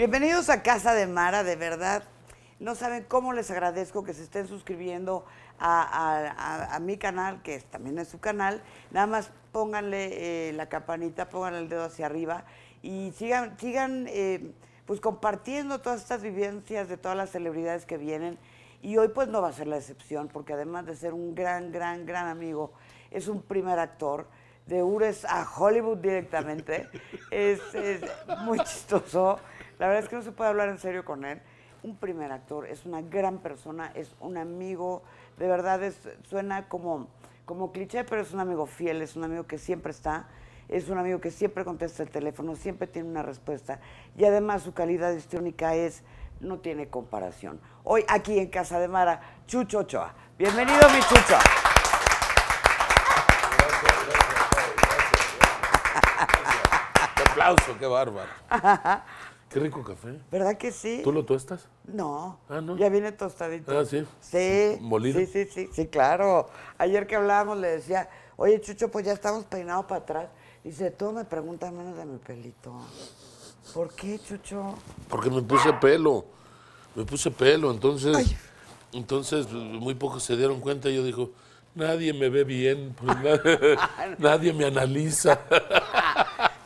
Bienvenidos a Casa de Mara, de verdad. No saben cómo les agradezco que se estén suscribiendo a, mi canal, que también es su canal. Nada más pónganle eh, la campanita, pónganle el dedo hacia arriba y sigan, sigan eh, pues compartiendo todas estas vivencias de todas las celebridades que vienen. Y hoy pues no va a ser la excepción, porque además de ser un gran, gran, gran amigo, es un primer actor de Ures a Hollywood directamente. es muy chistoso la verdad es que no se puede hablar en serio con él. Un primer actor, es una gran persona, es un amigo, de verdad suena como, como cliché, pero es un amigo fiel, es un amigo que siempre está, es un amigo que siempre contesta el teléfono, siempre tiene una respuesta. Y además su calidad histriónica es, no tiene comparación. Hoy aquí en Casa de Mara, Chucho Ochoa. Bienvenido, mi Chucho. aplauso, qué bárbaro. Qué rico café. ¿Verdad que sí? ¿Tú lo tostas? No. Ah, no. Ya viene tostadito. Ah, sí. Sí. ¿Molido? Sí, sí, sí, sí, claro. Ayer que hablábamos le decía, oye, Chucho, pues ya estamos peinados para atrás. Y dice, todo me pregunta menos de mi pelito. ¿Por qué, Chucho? Porque me puse pelo. Me puse pelo, entonces. Entonces, muy pocos se dieron cuenta. Y yo digo, nadie me ve bien, pues, nadie, ah, nadie me analiza.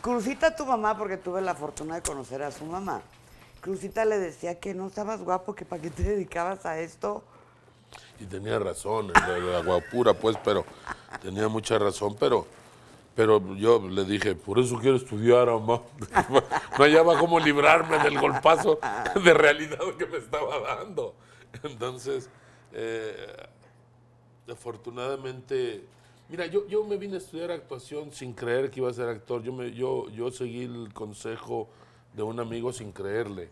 Cruzita, tu mamá, porque tuve la fortuna de conocer a su mamá. Cruzita le decía que no estabas guapo, que para qué te dedicabas a esto. Y tenía razón, la, la guapura, pues, pero tenía mucha razón, pero pero yo le dije, por eso quiero estudiar, mamá. No hallaba cómo librarme del golpazo de realidad que me estaba dando. Entonces, eh, afortunadamente, Mira, yo, yo me vine a estudiar actuación sin creer que iba a ser actor. Yo, me, yo, yo seguí el consejo de un amigo sin creerle,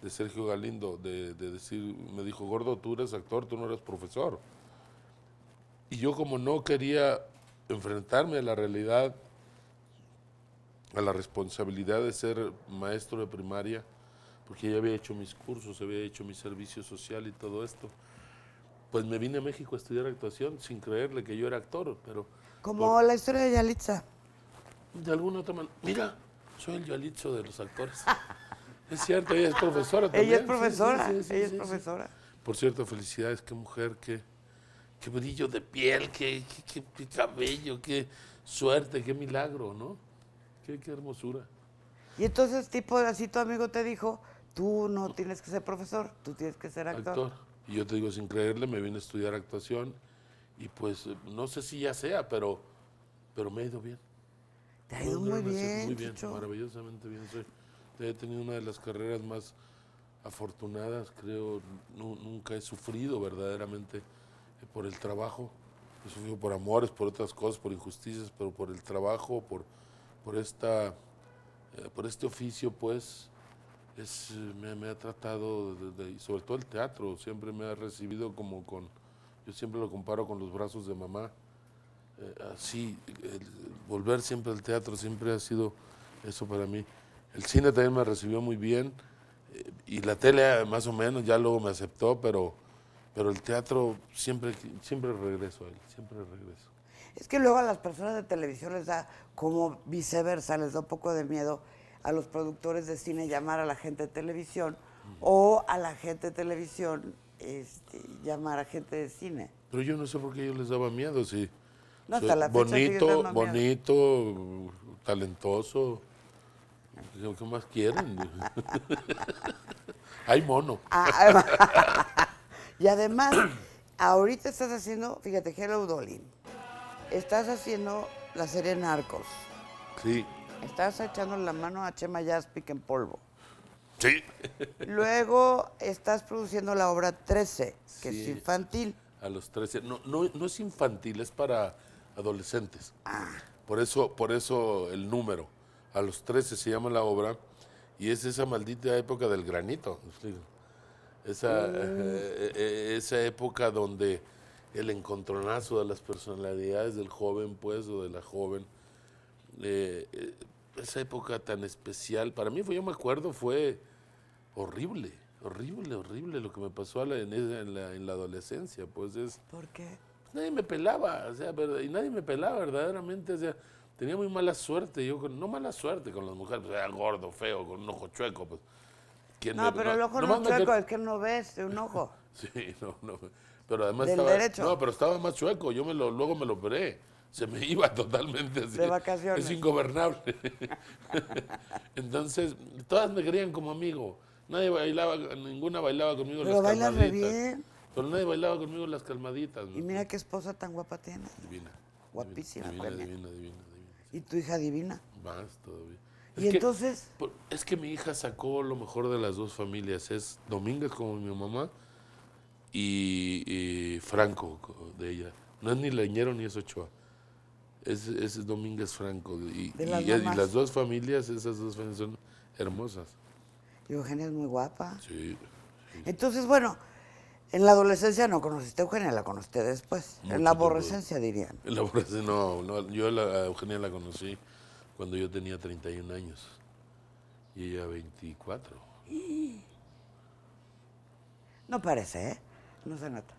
de Sergio Galindo, de, de, decir, me dijo, gordo, tú eres actor, tú no eres profesor. Y yo como no quería enfrentarme a la realidad, a la responsabilidad de ser maestro de primaria, porque ya había hecho mis cursos, había hecho mi servicio social y todo esto pues me vine a México a estudiar actuación sin creerle que yo era actor, pero... Como la historia de Yalitza. De alguna otra manera. Mira, soy el Yalitzo de los actores. es cierto, ella es profesora también. Ella es profesora, ella es profesora. Por cierto, felicidades, qué mujer, qué, qué brillo de piel, qué, qué, cabello, qué suerte, qué milagro, ¿no? Qué, qué hermosura. Y entonces, tipo, así tu amigo te dijo, tú no tienes que ser profesor, tú tienes que ser actor. actor. Y yo te digo, sin creerle, me vine a estudiar actuación y pues no sé si ya sea, pero, pero me ha ido bien. Te ha ido muy bien, muy bien. maravillosamente bien. Soy, he tenido una de las carreras más afortunadas, creo. nunca he sufrido verdaderamente eh, por el trabajo. He sufrido por amores, por otras cosas, por injusticias, pero por el trabajo, por, por, esta, eh, por este oficio, pues, eh, me, ha tratado, sobre todo el teatro, siempre me ha recibido como con, yo siempre lo comparo con los brazos de mamá. Eh, así, volver siempre al teatro siempre ha sido eso para mí. El cine también me recibió muy bien eh, y la tele más o menos, ya luego me aceptó, pero, pero el teatro siempre, siempre regreso a él, siempre regreso. Es que luego a las personas de televisión les da, como viceversa, les da un poco de miedo a los productores de cine llamar a la gente de televisión o a la gente de televisión este, llamar a gente de cine. Pero yo no sé por qué yo les daba miedo, sí. bonito, bonito, talentoso. ¿Qué más quieren? Hay mono. Ah, ah, y además, ahorita estás haciendo, fíjate, Hello Estás haciendo la serie Narcos. Sí. Estás echando la mano a Chema Yaspic en polvo. Sí. Luego estás produciendo la obra 13, que es infantil. A los 13. No, es infantil, es para adolescentes. Ah. Por eso, por eso el número. A los 13 se llama la obra y es esa maldita época del granito. Esa, mm. eh, eh, esa época donde el encontronazo de las personalidades del joven, pues, o de la joven, eh, esa época tan especial, para mí fue, yo me acuerdo, fue horrible, horrible, horrible lo que me pasó en, la, adolescencia, pues es... ¿Por qué? nadie me pelaba, o sea, y nadie me pelaba verdaderamente, o sea, tenía muy mala suerte, yo no mala suerte con las mujeres, pues era gordo, feo, con un ojo chueco, pues... no, pero el ojo no, es chueco, es que no ves un ojo. sí, no, no, pero además Derecho. No, pero estaba más chueco, yo me lo, luego me lo operé se me iba totalmente así. De vacaciones. Es ingobernable. Entonces, todas me querían como amigo. Nadie bailaba, ninguna bailaba conmigo Pero las bailas bien. Pero nadie bailaba conmigo las calmaditas. Y mira qué esposa tan guapa tiene. Divina. Guapísima. Divina, divina, divina, ¿Y tu hija divina? Más todavía. ¿Y entonces? es que mi hija sacó lo mejor de las dos familias. Es Domínguez como mi mamá y Franco de ella. No es ni leñero ni es Ochoa es, es Domínguez Franco. Y, las dos familias, esas dos familias son hermosas. Y Eugenia es muy guapa. Sí, Entonces, bueno, en la adolescencia no conociste a Eugenia, la conociste después. en la aborrecencia, dirían. En la aborrecencia, no, Yo a Eugenia la conocí cuando yo tenía 31 años y ella 24. No parece, ¿eh? No se nota.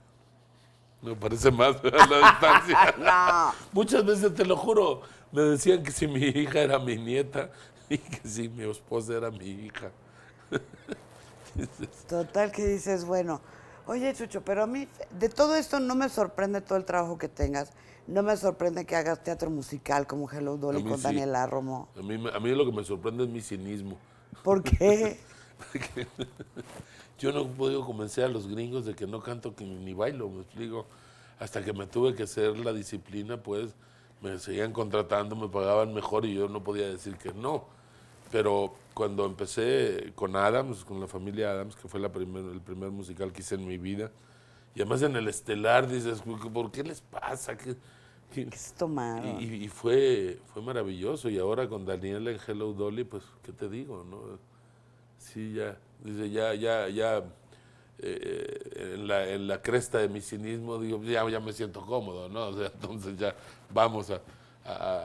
Me parece más a la distancia. Muchas veces, te lo juro, me decían que si mi hija era mi nieta y que si mi esposa era mi hija. Total que dices, bueno, oye Chucho, pero a mí de todo esto no me sorprende todo el trabajo que tengas. No me sorprende que hagas teatro musical como Hello Dolly con Daniela Romo. A mí, a mí lo que me sorprende es mi cinismo. ¿Por qué? Porque yo no he podido convencer a los gringos de que no canto ni bailo, me explico. Hasta que me tuve que hacer la disciplina, pues me seguían contratando, me pagaban mejor y yo no podía decir que no. Pero cuando empecé con Adams, con la familia Adams, que fue la el primer musical que hice en mi vida, y además en el estelar dices, ¿por qué les pasa? ¿Qué, qué? qué es Y, y, fue, fue maravilloso. Y ahora con Daniel en Hello Dolly, pues, ¿qué te digo? No? Sí, ya Dice, ya, ya, ya, eh, eh, en, la, cresta de mi cinismo, digo, ya, me siento cómodo, ¿no? O sea, entonces ya vamos a,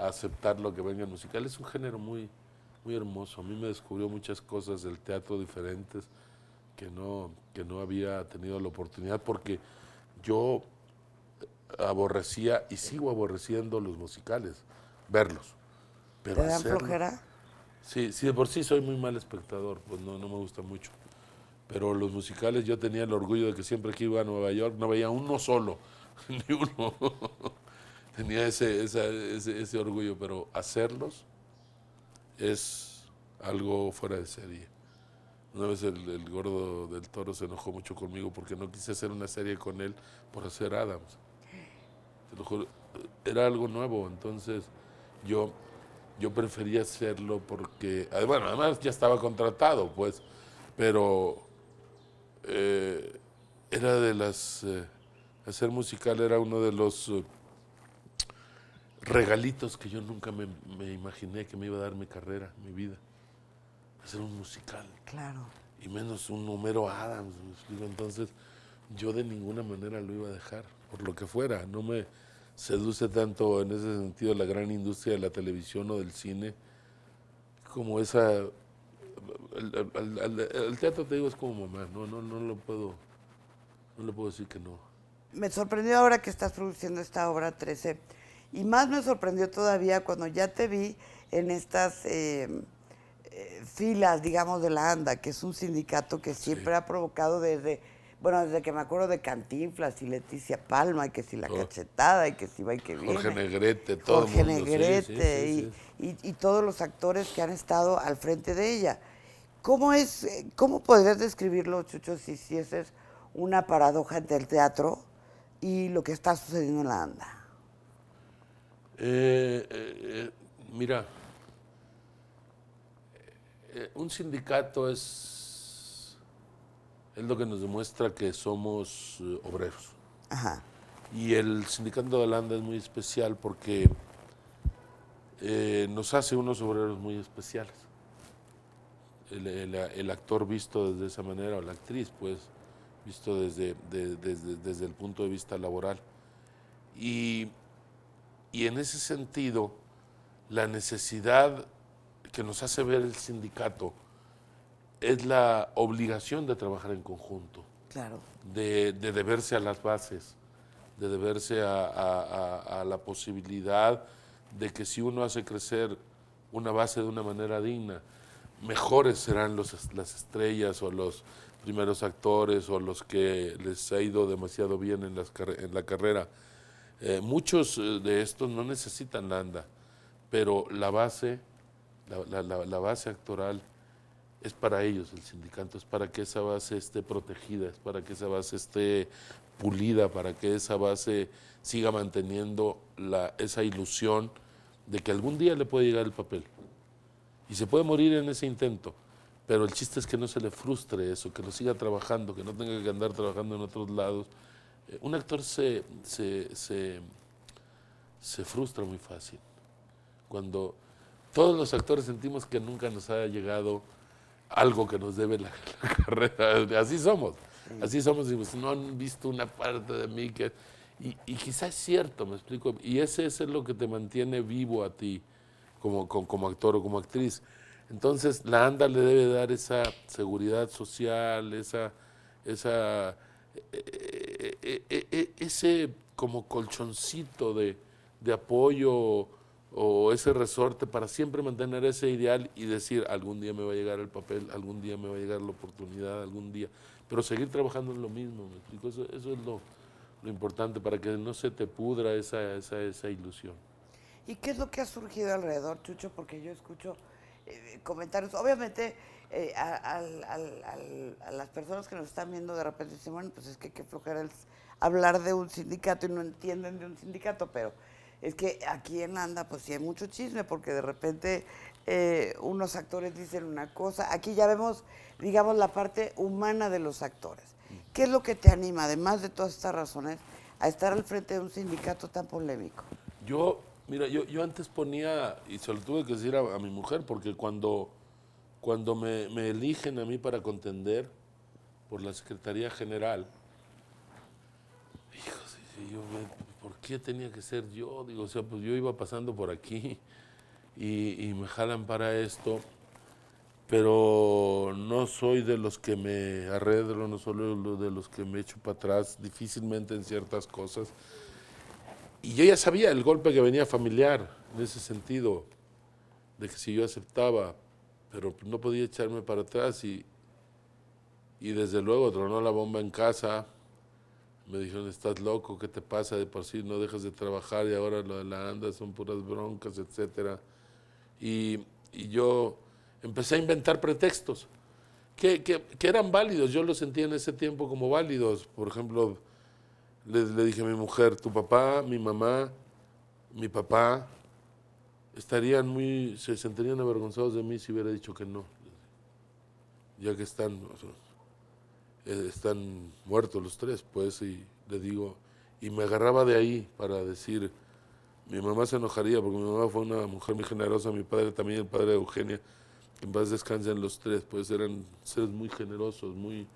aceptar lo que venga el musical. Es un género muy, muy hermoso. A mí me descubrió muchas cosas del teatro diferentes que no, que no había tenido la oportunidad porque yo aborrecía y sigo aborreciendo los musicales, verlos. Pero Sí, sí, de por sí soy muy mal espectador, pues no, no me gusta mucho. Pero los musicales yo tenía el orgullo de que siempre que iba a Nueva York no veía uno solo, ni uno. tenía ese, ese, orgullo, pero hacerlos es algo fuera de serie. Una vez el, gordo del toro se enojó mucho conmigo porque no quise hacer una serie con él por hacer Adams. era algo nuevo, entonces yo yo prefería hacerlo porque, ah, bueno, además ya estaba contratado, pues, pero eh, era de las, eh, hacer musical era uno de los eh, regalitos que yo nunca me, me, imaginé que me iba a dar mi carrera, mi vida, hacer un musical. Claro. Y menos un número Adams, entonces yo de ninguna manera lo iba a dejar, por lo que fuera, no me seduce tanto en ese sentido la gran industria de la televisión o del cine como esa... El, teatro, te digo, es como mamá, no, no, no lo puedo, no le puedo decir que no. Me sorprendió ahora que estás produciendo esta obra 13 y más me sorprendió todavía cuando ya te vi en estas eh, eh, filas, digamos, de la ANDA, que es un sindicato que siempre ha provocado desde bueno, desde que me acuerdo de Cantinflas y Leticia Palma, y que si la oh. cachetada, y que si va y que viene. Jorge Negrete, todo Jorge Negrete, y, todos los actores que han estado al frente de ella. ¿Cómo es, eh, cómo podrías describirlo, Chucho, si hicieses es una paradoja entre el teatro y lo que está sucediendo en la anda? Eh, eh, mira, un sindicato es es lo que nos demuestra que somos eh, obreros. Y el sindicato de Holanda es muy especial porque eh, nos hace unos obreros muy especiales. El, actor visto desde esa manera, o la actriz, pues, visto desde, desde, el punto de vista laboral. Y, y en ese sentido, la necesidad que nos hace ver el sindicato es la obligación de trabajar en conjunto. Claro. De, deberse a las bases, de deberse a, la posibilidad de que si uno hace crecer una base de una manera digna, mejores serán los, las estrellas o los primeros actores o los que les ha ido demasiado bien en, la carrera. Eh, muchos eh, de estos no necesitan nada, pero la base, la, la base actoral, es para ellos el sindicato, es para que esa base esté protegida, es para que esa base esté pulida, para que esa base siga manteniendo la, esa ilusión de que algún día le puede llegar el papel. Y se puede morir en ese intento, pero el chiste es que no se le frustre eso, que lo siga trabajando, que no tenga que andar trabajando en otros lados. Eh, un actor se, se frustra muy fácil. Cuando todos los actores sentimos que nunca nos ha llegado algo que nos debe la, carrera. Así somos. Así somos. Y pues, no han visto una parte de mí que... Y, quizás es cierto, me explico. Y ese, es lo que te mantiene vivo a ti como, como, actor o como actriz. Entonces, la ANDA le debe dar esa seguridad social, esa, esa, eh, eh, eh, ese como colchoncito de, de apoyo o ese resorte para siempre mantener ese ideal y decir, algún día me va a llegar el papel, algún día me va a llegar la oportunidad, algún día. Pero seguir trabajando en lo mismo, ¿me explico? Eso, es lo, importante, para que no se te pudra esa, esa, esa, ilusión. ¿Y qué es lo que ha surgido alrededor, Chucho? Porque yo escucho eh, comentarios, obviamente eh, a, las personas que nos están viendo de repente dicen, bueno, pues es que qué flojera hablar de un sindicato y no entienden de un sindicato, pero es que aquí en ANDA, pues sí hay mucho chisme porque de repente eh, unos actores dicen una cosa. Aquí ya vemos, digamos, la parte humana de los actores. ¿Qué es lo que te anima, además de todas estas razones, a estar al frente de un sindicato tan polémico? Yo, mira, yo, yo antes ponía, y se lo tuve que decir a, mi mujer, porque cuando, cuando me, eligen a mí para contender por la Secretaría General, hijos, yo me, ¿por qué tenía que ser yo? Digo, o sea, pues yo iba pasando por aquí y, me jalan para esto, pero no soy de los que me arredro, no soy de los que me echo para atrás difícilmente en ciertas cosas. Y yo ya sabía el golpe que venía familiar, en ese sentido, de que si yo aceptaba, pero no podía echarme para atrás y, y desde luego tronó la bomba en casa me dijeron, estás loco, ¿qué te pasa? De por sí no dejas de trabajar y ahora lo de la anda son puras broncas, etc. Y, yo empecé a inventar pretextos que, eran válidos. Yo los sentía en ese tiempo como válidos. Por ejemplo, le, dije a mi mujer, tu papá, mi mamá, mi papá, estarían muy, se sentirían avergonzados de mí si hubiera dicho que no, ya que están... Eh, están muertos los tres, pues, y le digo, y me agarraba de ahí para decir, mi mamá se enojaría porque mi mamá fue una mujer muy generosa, mi padre también, el padre de Eugenia, en paz descansen los tres, pues eran seres muy generosos, muy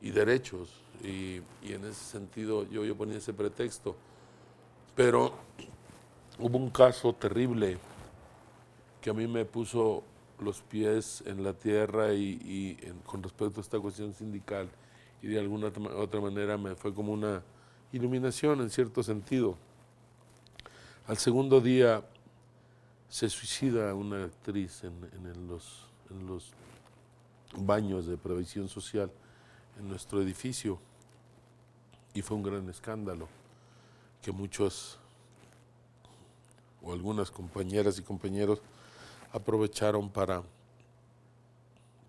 y derechos, y, y en ese sentido yo, yo ponía ese pretexto. Pero hubo un caso terrible que a mí me puso los pies en la tierra y, con respecto a esta cuestión sindical y de alguna otra manera me fue como una iluminación en cierto sentido. Al segundo día se suicida una actriz en, los, en los baños de previsión social en nuestro edificio y fue un gran escándalo que muchos o algunas compañeras y compañeros aprovecharon para,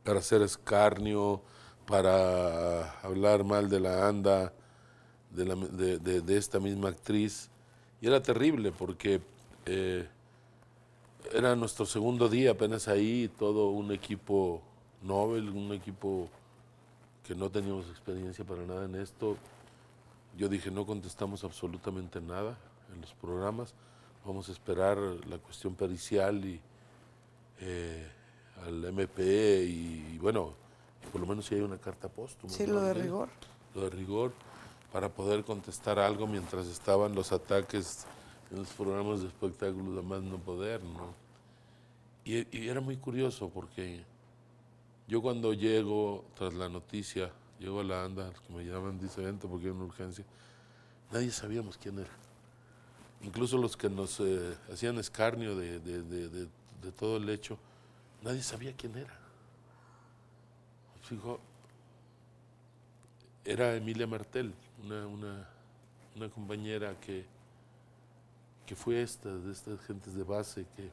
para hacer escarnio, para hablar mal de la anda, de, esta misma actriz. Y era terrible porque eh, era nuestro segundo día apenas ahí, todo un equipo Nobel, un equipo que no teníamos experiencia para nada en esto. Yo dije, no contestamos absolutamente nada en los programas, vamos a esperar la cuestión pericial y, eh, al MPE y, bueno, por lo menos si hay una carta póstuma. Sí, lo de rigor. Lo de rigor para poder contestar algo mientras estaban los ataques en los programas de espectáculos de más no poder, ¿no? Y, era muy curioso porque yo cuando llego tras la noticia, llego a la ANDA, que me llamaban dice porque era una urgencia, nadie sabíamos quién era. Incluso los que nos eh, hacían escarnio de de todo el hecho, nadie sabía quién era. Fijo, era Emilia Martel, una, compañera que, que fue esta, de estas gentes de base, que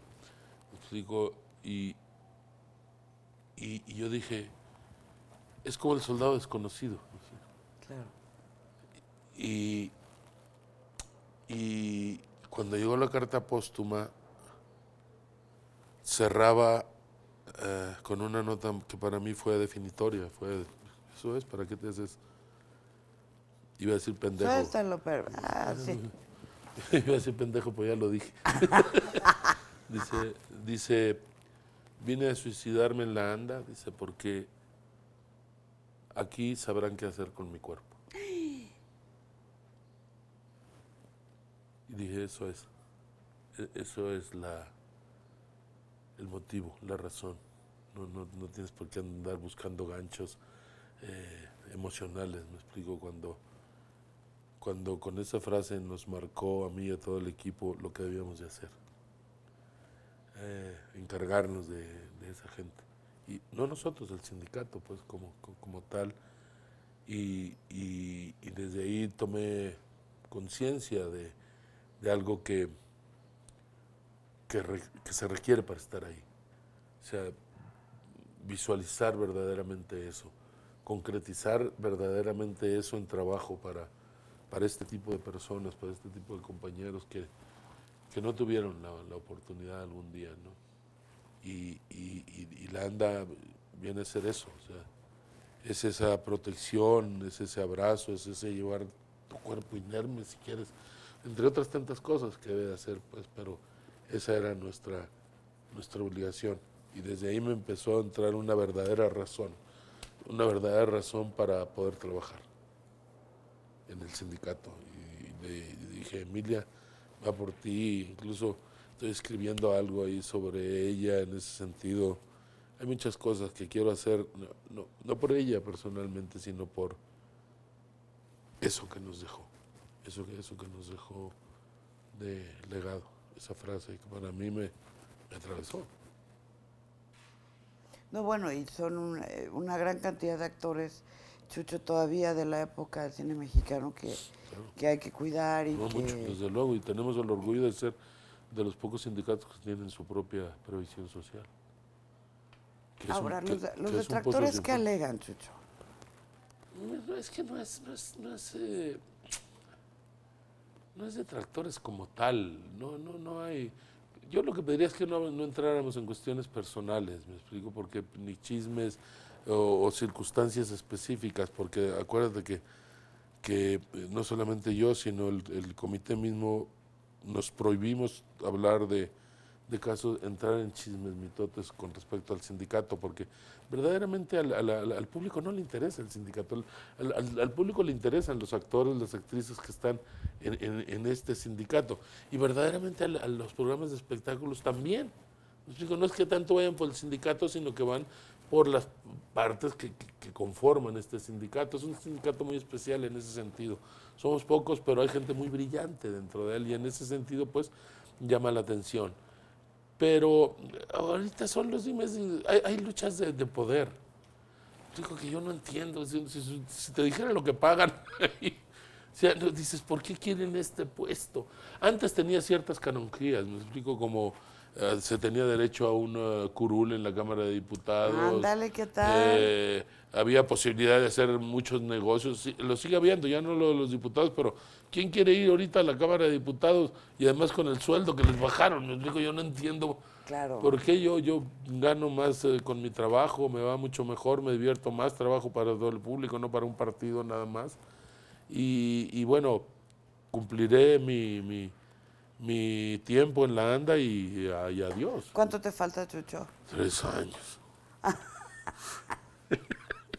digo, y, yo dije, es como el soldado desconocido. Claro. Y, y cuando llegó la carta póstuma, cerraba eh, con una nota que para mí fue definitoria. Fue, eso es, ¿para qué te haces? Iba a decir pendejo. Suéltalo, pero... Ah, Iba a decir pendejo, pues ya lo dije. dice, dice, vine a suicidarme en la anda, dice, porque aquí sabrán qué hacer con mi cuerpo. Y dije, eso es, e-, eso es la el motivo, la razón. No, no, no tienes por qué andar buscando ganchos eh, emocionales, me explico, cuando, cuando con esa frase nos marcó a mí y a todo el equipo lo que debíamos de hacer. Eh, encargarnos de, esa gente. Y no nosotros, el sindicato, pues como, como tal. Y, desde ahí tomé conciencia de algo que que, se requiere para estar ahí. O sea, visualizar verdaderamente eso, concretizar verdaderamente eso en trabajo para, para este tipo de personas, para este tipo de compañeros que, que no tuvieron la, oportunidad algún día, ¿no? Y, y, la ANDA viene a ser eso, o sea, es esa protección, es ese abrazo, es ese llevar tu cuerpo inerme si quieres, entre otras tantas cosas que debe hacer, pues, pero esa era nuestra, nuestra obligación. Y desde ahí me empezó a entrar una verdadera razón, una verdadera razón para poder trabajar en el sindicato. Y, le dije, Emilia, va por ti, incluso estoy escribiendo algo ahí sobre ella en ese sentido. Hay muchas cosas que quiero hacer, no, por ella personalmente, sino por eso que nos dejó, eso, eso que nos dejó de legado esa frase que para mí me, atravesó. No, bueno, y son eh, una, gran cantidad de actores, Chucho, todavía de la época del cine mexicano que, hay que cuidar. Y desde luego, y tenemos el orgullo de ser de los pocos sindicatos que tienen su propia previsión social. Ahora, los, detractores que alegan, Chucho. es que no es... No es, eh, no es detractores como tal, no, no, no hay... Yo lo que pediría es que no, entráramos en cuestiones personales, me explico, porque ni chismes o, circunstancias específicas, porque acuérdate que, que eh, no solamente yo, sino el, el comité mismo nos prohibimos hablar de, de caso entrar en chismes, mitotes con respecto al sindicato, porque verdaderamente al, público no le interesa el sindicato, al, público le interesan los actores, las actrices que están en, este sindicato, y verdaderamente a los programas de espectáculos también. No es que tanto vayan por el sindicato, sino que van por las partes que, conforman este sindicato. Es un sindicato muy especial en ese sentido. Somos pocos, pero hay gente muy brillante dentro de él y en ese sentido, pues, llama la atención. Pero eh, ahorita son los dimes, hay, hay luchas de, poder. Digo que yo no entiendo, si, te dijera lo que pagan, dices, ¿por qué quieren este puesto? Antes tenía ciertas canonjías, me explico, como eh, se tenía derecho a un eh, curul en la Cámara de Diputados. Ándale, ¿qué tal? Eh, había posibilidad de hacer muchos negocios. lo sigue habiendo, ya no lo de los diputados, pero ¿quién quiere ir ahorita a la Cámara de Diputados y además con el sueldo que les bajaron? Me digo, yo no entiendo. Claro. ¿Por qué yo, yo gano más con mi trabajo? Me va mucho mejor, me divierto más, trabajo para todo el público, no para un partido nada más. Y, bueno, cumpliré mi mi tiempo en la anda y, adiós. ¿Cuánto te falta, Chucho? Tres años.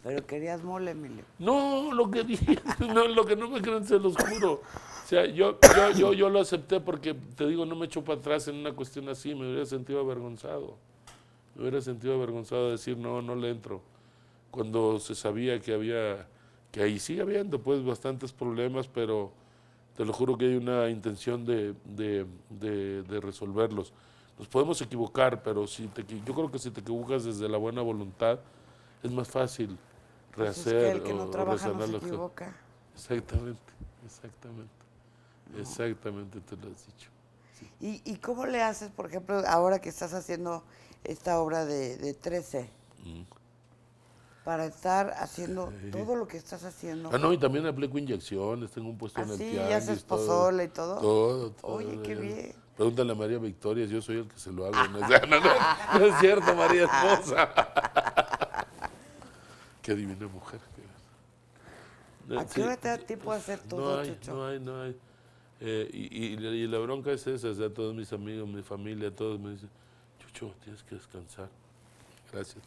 Pero querías mole, Emilio. No, lo quería. No, lo que no me creen, se los juro. O sea, yo, yo, yo, yo, lo acepté porque, te digo, no me echo para atrás en una cuestión así. Me hubiera sentido avergonzado. Me hubiera sentido avergonzado decir, no, no le entro. Cuando se sabía que había, que ahí sigue habiendo, pues, bastantes problemas, pero te lo juro que hay una intención de, de, de, resolverlos. Nos podemos equivocar, pero si te, yo creo que si te equivocas desde la buena voluntad, es más fácil rehacer pues es que el que se equivoca. Exactamente, exactamente. Exactamente, te lo has dicho. ¿Y, cómo le haces, por ejemplo, ahora que estás haciendo esta obra de, 13? para estar haciendo todo lo que estás haciendo. Ah, no, y también aplico inyecciones, tengo un puesto en el sí? tianguis. ¿Y haces pozole y todo? Todo, todo. Oye, qué bien. Pregúntale a María Victoria, yo soy el que se lo hago. no, es cierto, María Esposa. qué divina mujer. ¿A qué hora te da tiempo pues, hacer todo, no hay, Chucho? No hay, no hay. Eh, y, y, la bronca es esa, o sea, todos mis amigos, mi familia, todos me dicen, Chucho, tienes que descansar. Gracias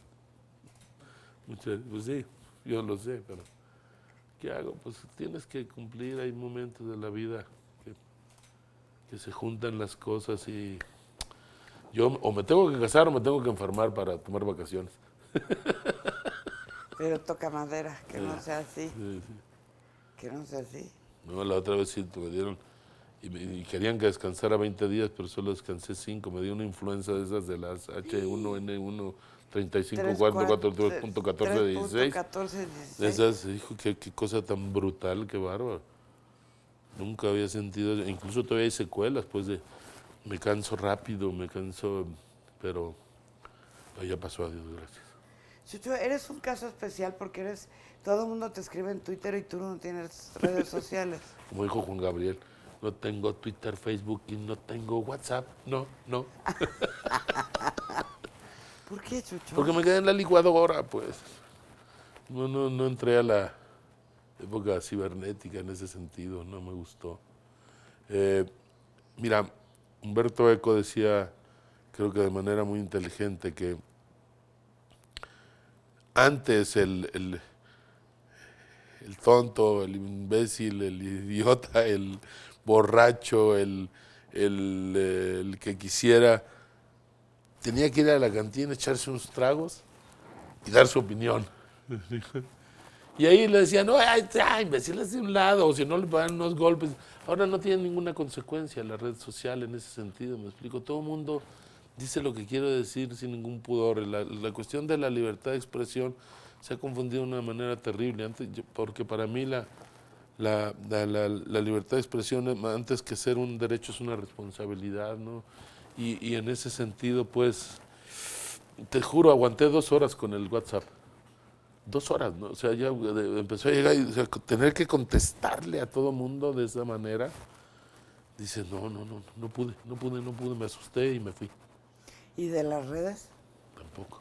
pues sí, yo lo sé, pero ¿qué hago? Pues tienes que cumplir, hay momentos de la vida que, se juntan las cosas y yo o me tengo que casar o me tengo que enfermar para tomar vacaciones. Pero toca madera, que no sea así. Que no sea así. No, la otra vez sí me dieron y, querían que descansara 20 días, pero solo descansé 5. Me dio una influenza de esas de las H1N1 16. dijo, que qué cosa tan brutal, qué bárbaro. Nunca había sentido, incluso todavía hay secuelas, pues de me canso rápido, me canso, pero ya pasó, a Dios gracias. Chucho, eres un caso especial porque eres, todo el mundo te escribe en Twitter y tú no tienes redes sociales. Como dijo Juan Gabriel, no tengo Twitter, Facebook y no tengo WhatsApp, no, no. ¿Por qué, Chucho? Porque me quedé en la licuadora, pues. No, no, no entré a la época cibernética en ese sentido, no me gustó. Eh, mira, Humberto Eco decía, creo que de manera muy inteligente, que antes el, tonto, el imbécil, el idiota, el borracho, el, el eh, que quisiera tenía que ir a la cantina, echarse unos tragos y dar su opinión. Y ahí le decían, no, ay, ay, de un lado, o si no le van unos golpes. Ahora no tiene ninguna consecuencia la red social en ese sentido, me explico. Todo el mundo dice lo que quiero decir sin ningún pudor. La, la, cuestión de la libertad de expresión se ha confundido de una manera terrible, antes, porque para mí la, la, la, libertad de expresión, antes que ser un derecho, es una responsabilidad, ¿no? Y, en ese sentido, pues, te juro, aguanté dos horas con el WhatsApp. Dos horas, ¿no? O sea, ya eh, empezó a llegar y tener que contestarle a todo mundo de esa manera. Dice, no, no, no, no pude, no pude, no pude, me asusté y me fui. ¿Y de las redes? Tampoco.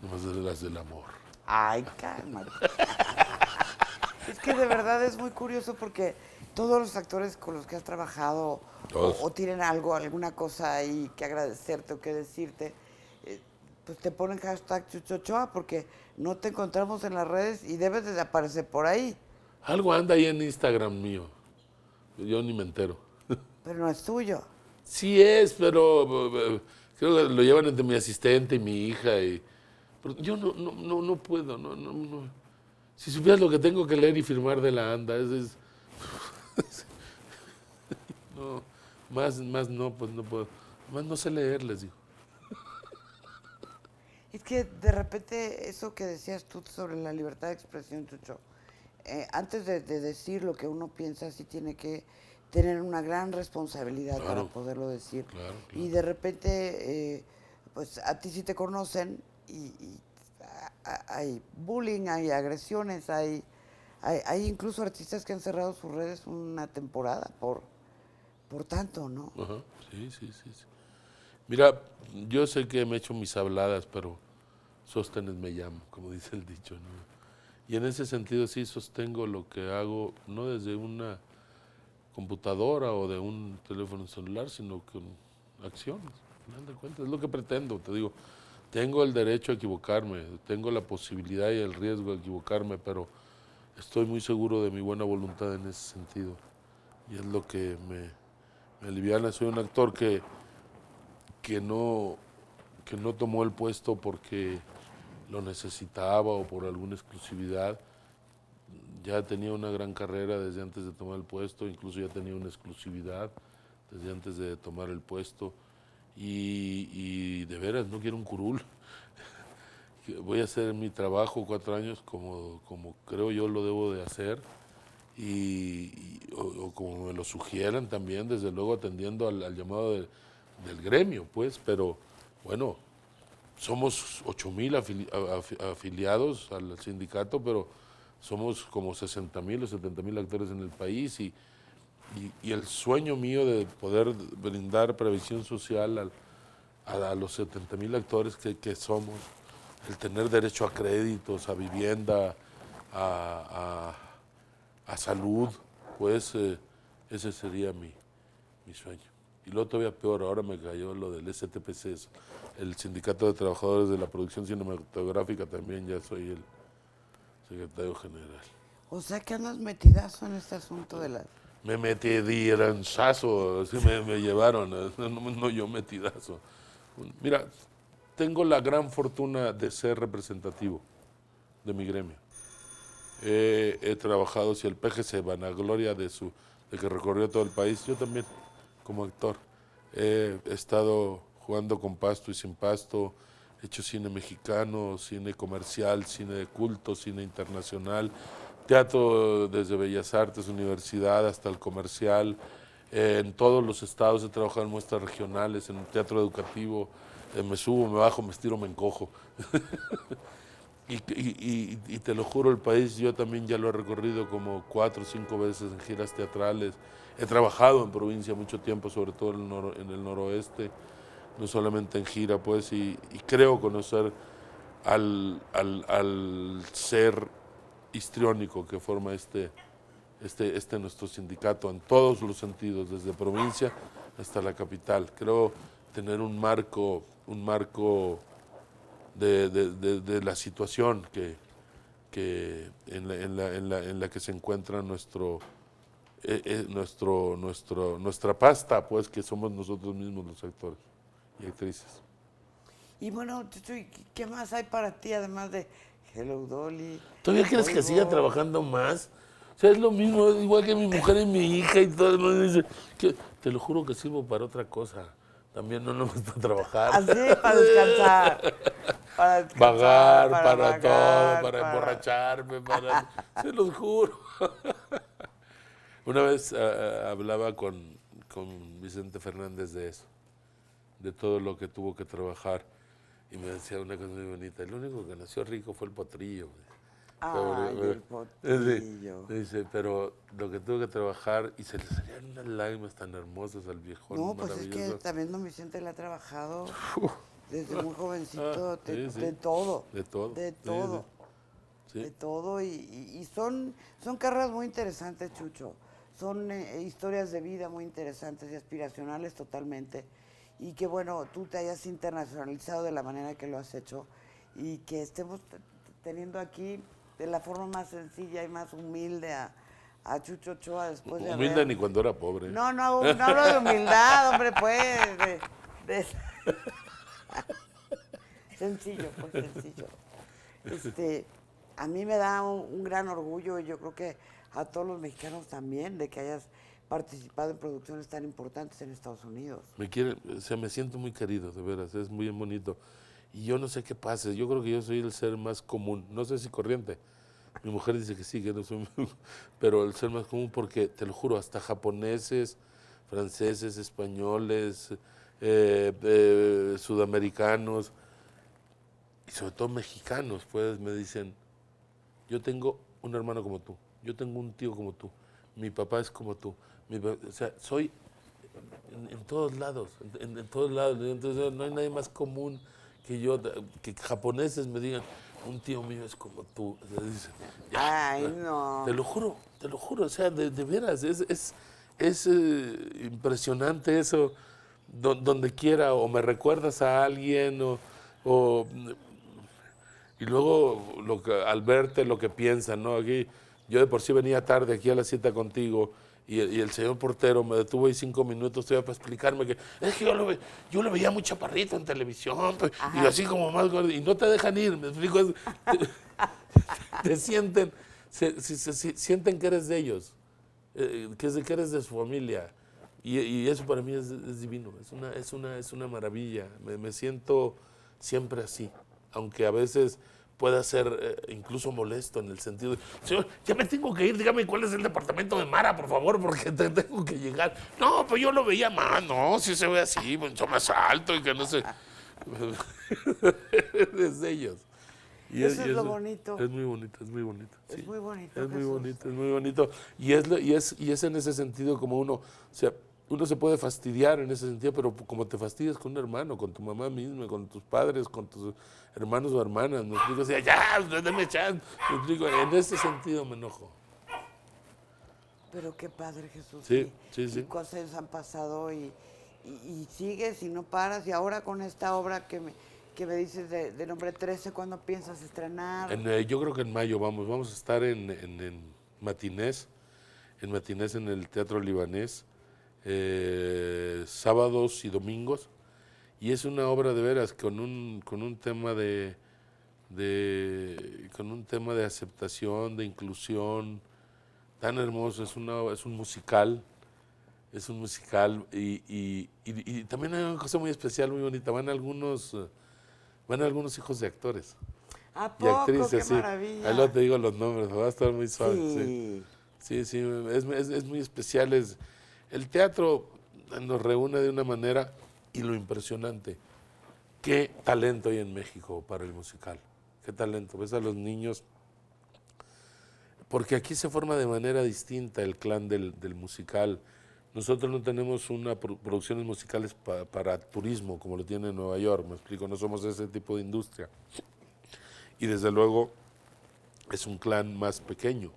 Nomás de las del amor. Ay, cálmate. es que de verdad es muy curioso porque todos los actores con los que has trabajado o, tienen algo, alguna cosa ahí que agradecerte o que decirte, eh, pues te ponen hashtag Chuchochoa porque no te encontramos en las redes y debes de por ahí. Algo anda ahí en Instagram mío. Yo ni me entero. Pero no es tuyo. Sí es, pero eh, eh, creo que lo llevan entre mi asistente y mi hija. Y, yo no, no, no, puedo. No, no, Si supieras lo que tengo que leer y firmar de la anda, es más, más no, pues no puedo. Más no sé leer, les digo. Es que de repente eso que decías tú sobre la libertad de expresión, Chucho, eh, antes de, decir lo que uno piensa, sí tiene que tener una gran responsabilidad para poderlo decir. Y de repente, eh, pues a ti sí te conocen y, hay bullying, hay agresiones, hay, hay incluso artistas que han cerrado sus redes una temporada por por tanto, ¿no? Ajá. Sí, sí, sí, Mira, yo sé que me he hecho mis habladas, pero sostenes me llamo, como dice el dicho, ¿no? Y en ese sentido sí sostengo lo que hago, no desde una computadora o de un teléfono celular, sino con acciones. Al final es lo que pretendo, te digo. Tengo el derecho a equivocarme, tengo la posibilidad y el riesgo de equivocarme, pero estoy muy seguro de mi buena voluntad en ese sentido. Y es lo que me, Eliviana, soy un actor que, que, no, que no tomó el puesto porque lo necesitaba o por alguna exclusividad. Ya tenía una gran carrera desde antes de tomar el puesto, incluso ya tenía una exclusividad desde antes de tomar el puesto. Y, de veras, no quiero un curul. Voy a hacer mi trabajo cuatro años como, como creo yo lo debo de hacer y, o, como me lo sugieran también, desde luego atendiendo al, llamado del gremio, pues, pero bueno, somos 8 mil afiliados al sindicato, pero somos como 60 mil o 70 mil actores en el país y, y, el sueño mío de poder brindar previsión social a, los 70 mil actores que, somos, el tener derecho a créditos, a vivienda, a a salud, pues eh, ese sería mi, mi sueño. Y luego todavía peor, ahora me cayó lo del STPC, el Sindicato de Trabajadores de la Producción Cinematográfica, también ya soy el secretario general. O sea que andas metidazo en este asunto de la Me metí eran así me, llevaron, no, yo metidazo. Mira, tengo la gran fortuna de ser representativo de mi gremio he trabajado, si el peje se vanagloria de, su, de que recorrió todo el país, yo también como actor he estado jugando con pasto y sin pasto, he hecho cine mexicano, cine comercial, cine de culto, cine internacional, teatro desde Bellas Artes, universidad hasta el comercial, en todos los estados he trabajado en muestras regionales, en teatro educativo, eh, me subo, me bajo, me estiro, me encojo. Y, te lo juro, el país yo también ya lo he recorrido como cuatro o cinco veces en giras teatrales. He trabajado en provincia mucho tiempo, sobre todo en el, noroeste, no solamente en gira, pues, y, creo conocer al, al, ser histriónico que forma este, este, este nuestro sindicato en todos los sentidos, desde provincia hasta la capital. Creo tener un marco, un marco de, la situación que, que en, la, en, la, en, la, en, la, que se encuentra nuestro, eh, eh, nuestro, nuestro, nuestra pasta, pues que somos nosotros mismos los actores y actrices. Y bueno, ¿qué más hay para ti además de Hello Dolly? ¿Todavía crees que siga trabajando más? O sea, es lo mismo, es igual que mi mujer y mi hija y todo dice, te lo juro que sirvo para otra cosa. También no nos gusta trabajar. Así, para descansar. Para vagar, para, todo, para, emborracharme, para... se los juro. Una vez eh, eh, hablaba con, con Vicente Fernández de eso, de todo lo que tuvo que trabajar. Y me decía una cosa muy bonita, el único que nació rico fue el potrillo. Ay, el potillo. dice, pero lo que tuvo que trabajar, y se le salían unas lágrimas tan hermosas al viejo. No, pues es que también Don Vicente le ha trabajado desde muy jovencito, ah, de, todo. De todo. De todo. De todo, y, son, son carreras muy interesantes, Chucho. Son eh, historias de vida muy interesantes y aspiracionales totalmente. Y que bueno, tú te hayas internacionalizado de la manera que lo has hecho y que estemos teniendo aquí de la forma más sencilla y más humilde a, Chucho Ochoa después de Humilde ni cuando era pobre. No, no, hablo de humildad, hombre, pues. sencillo, pues sencillo. Este, a mí me da un, gran orgullo y yo creo que a todos los mexicanos también de que hayas participado en producciones tan importantes en Estados Unidos. Me quiere, o sea, me siento muy querido, de veras, es muy bonito. Y yo no sé qué pasa, yo creo que yo soy el ser más común, no sé si corriente. Mi mujer dice que sí, que no soy, pero el ser más común porque, te lo juro, hasta japoneses, franceses, españoles, eh, eh, sudamericanos y sobre todo mexicanos, pues me dicen, yo tengo un hermano como tú, yo tengo un tío como tú, mi papá es como tú, o sea, soy en, todos lados, en, en, todos lados, entonces no hay nadie más común que yo, que japoneses me digan, un tío mío es como tú. Ah, te lo juro, te lo juro, o sea, de, veras, es, es, eh, impresionante eso, donde quiera, o me recuerdas a alguien, o, y luego lo que, al verte lo que piensan, ¿no? Aquí, yo de por sí venía tarde aquí a la cita contigo y el, señor portero me detuvo ahí cinco minutos todavía para explicarme que es que yo lo, veía muy parrita en televisión pues, y así como más y no te dejan ir, me explico. te, sienten, se, sienten que eres de ellos, eh, que, que, eres de su familia. Y, eso para mí es, divino, es una, es una, es una maravilla. Me, me siento siempre así, aunque a veces Puede ser eh, incluso molesto en el sentido de, señor, ya me tengo que ir, dígame cuál es el departamento de Mara, por favor, porque tengo que llegar. No, pues yo lo veía más, no, si se ve así, mucho pues, más alto y que no sé. es ellos. eso es, lo bonito. Es muy bonito, es muy bonito. Es muy bonito. Es muy bonito, es muy bonito. Y es, y, es, y es en ese sentido como uno, o sea, uno se puede fastidiar en ese sentido, pero como te fastidias con un hermano, con tu mamá misma, con tus padres, con tus hermanos o hermanas, me digo ya, pues, digo en ese sentido me enojo. Pero qué padre Jesús. Sí, sí, sí. Cosas han pasado y, y, sigues y no paras. Y ahora con esta obra que me, que me dices de, Nombre 13, ¿cuándo piensas estrenar? Eh, yo creo que en mayo vamos. Vamos a estar en, en, en Matinés, en Matinés en el Teatro Libanés. Eh, sábados y domingos. Y es una obra de veras con un, con un tema de, de, con un tema de aceptación, de inclusión, tan hermoso. Es, una, es un musical, es un musical. Y, y, y, también hay una cosa muy especial, muy bonita. Van algunos, van algunos hijos de actores. ¿A y actrices, maravilla. Ahí lo te digo los nombres, va a estar muy suave. Sí, sí, sí, es, es, es, muy especial. Es, el teatro nos reúne de una manera y lo impresionante. Qué talento hay en México para el musical. Qué talento. Ves a los niños. Porque aquí se forma de manera distinta el clan del, musical. Nosotros no tenemos una producciones musicales para turismo como lo tiene Nueva York, me explico, no somos ese tipo de industria. Y desde luego es un clan más pequeño,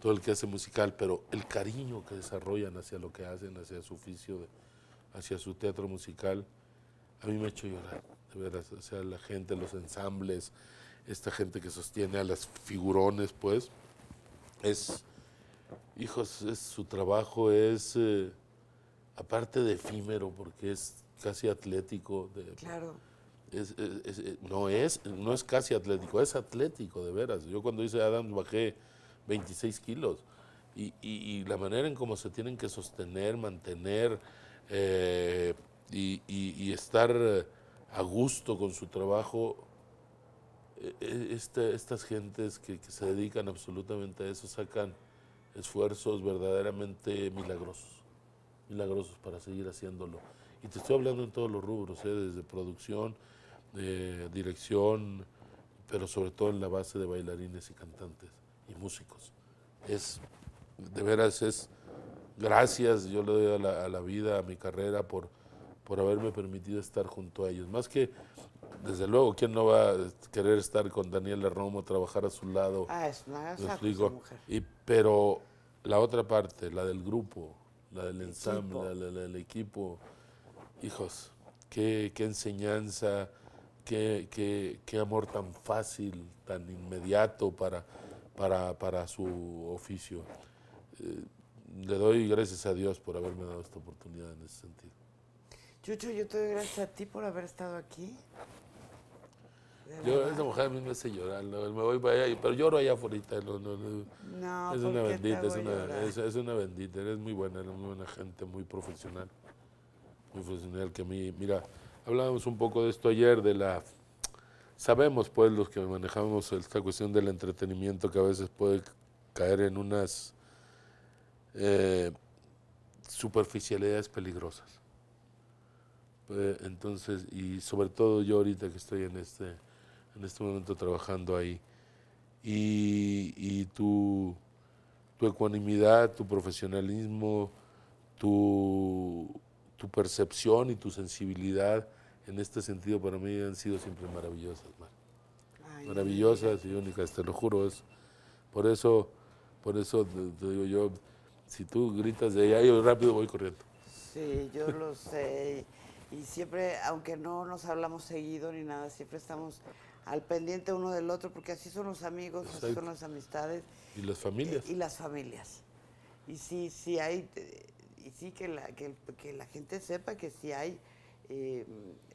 todo el que hace musical, pero el cariño que desarrollan hacia lo que hacen, hacia su oficio, hacia su teatro musical, a mí me ha hecho llorar, de veras. O sea, la gente, los ensambles, esta gente que sostiene a las figurones, pues, es, hijos, es, su trabajo es, eh, aparte de efímero, porque es casi atlético. De, claro es, eh, no, es, no es casi atlético, es atlético de veras. Yo cuando hice Adams bajé 26 kilos y, la manera en cómo se tienen que sostener, mantener eh, y, estar eh, a gusto con su trabajo, e, e, estas gentes que, se dedican absolutamente a eso sacan esfuerzos verdaderamente milagrosos, milagrosos para seguir haciéndolo. Y te estoy hablando en todos los rubros, desde producción, dirección, pero sobre todo en la base de bailarines y cantantes y músicos. Es, de veras, es gracias, yo le doy a la, vida, a mi carrera, por, por haberme permitido estar junto a ellos. Más que, desde luego, ¿quién no va a querer estar con Daniela Romo, trabajar a su lado? Ah, es una mujer. Y, pero la otra parte, la del grupo, la del ensamble, la, del equipo, hijos, qué, qué enseñanza qué, qué amor tan fácil, tan inmediato para, para, para su oficio. Eh, le doy gracias a Dios por haberme dado esta oportunidad en ese sentido. Chucho, yo te doy gracias a ti por haber estado aquí. Yo, esa mujer a mí me hace llorar, me voy para allá, pero lloro allá afuera. No, no, no. es una bendita, es una, es, es una, bendita, eres muy buena, eres una buena gente, muy profesional, muy profesional que a mí, mira, Hablábamos un poco de esto ayer, de la... Sabemos, pues, los que manejamos esta cuestión del entretenimiento que a veces puede caer en unas eh, superficialidades peligrosas. Eh, entonces, y sobre todo yo ahorita que estoy en este, en este momento trabajando ahí, y, y tu, tu ecuanimidad, tu profesionalismo, tu tu percepción y tu sensibilidad en este sentido para mí han sido siempre maravillosas, Mar. maravillosas y únicas, te lo juro. Es, por eso, por eso te, digo yo, si tú gritas de ahí rápido voy corriendo. Sí, yo lo sé. Y siempre, aunque no nos hablamos seguido ni nada, siempre estamos al pendiente uno del otro, porque así son los amigos, así son las amistades. Y las familias. Y, las familias. Y sí, sí hay, y sí que la, que, que la gente sepa que sí hay eh,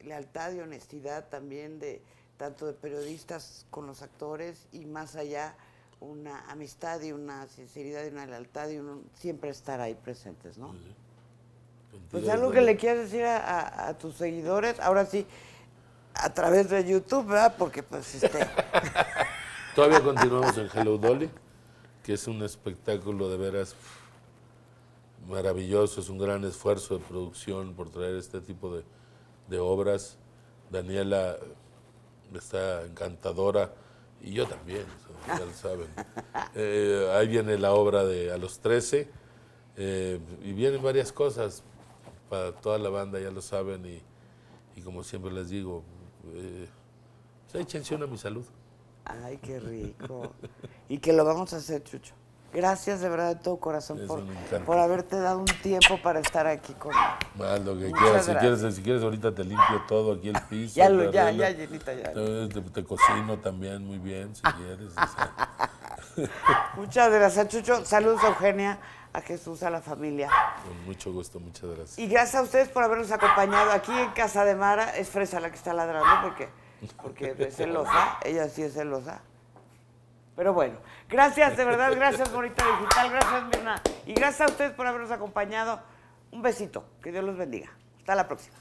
lealtad y honestidad también de tanto de periodistas con los actores y más allá una amistad y una sinceridad y una lealtad y un, siempre estar ahí presentes, ¿no? Pues algo que le quieras decir a, tus seguidores, ahora sí, a través de YouTube, Porque pues este Todavía continuamos en Hello Dolly, que es un espectáculo de veras maravilloso, es un gran esfuerzo de producción por traer este tipo de de obras. Daniela eh, está encantadora y yo también, ya lo saben. Eh, ahí viene la obra de A los 13 eh, y vienen varias cosas para toda la banda, ya lo saben. Y, como siempre les digo, eh, pues échense una mi salud. Ay, qué rico. y que lo vamos a hacer, Chucho. Gracias de verdad de todo corazón por, por, haberte dado un tiempo para estar aquí conmigo. Bueno, lo que quieras. Si quieres, si quieres, ahorita te limpio todo aquí el piso. ya, lo, ya, ya, llenita, ya. Te, te, cocino también muy bien, si quieres. muchas gracias, Chucho. Saludos a Eugenia, a Jesús, a la familia. Con mucho gusto, muchas gracias. Y gracias a ustedes por habernos acompañado aquí en Casa de Mara. Es Fresa la que está ladrando porque, porque es celosa. Ella sí es celosa. Pero bueno, gracias de verdad, gracias Bonita Digital, gracias Mirna. Y gracias a ustedes por habernos acompañado. Un besito, que Dios los bendiga. Hasta la próxima.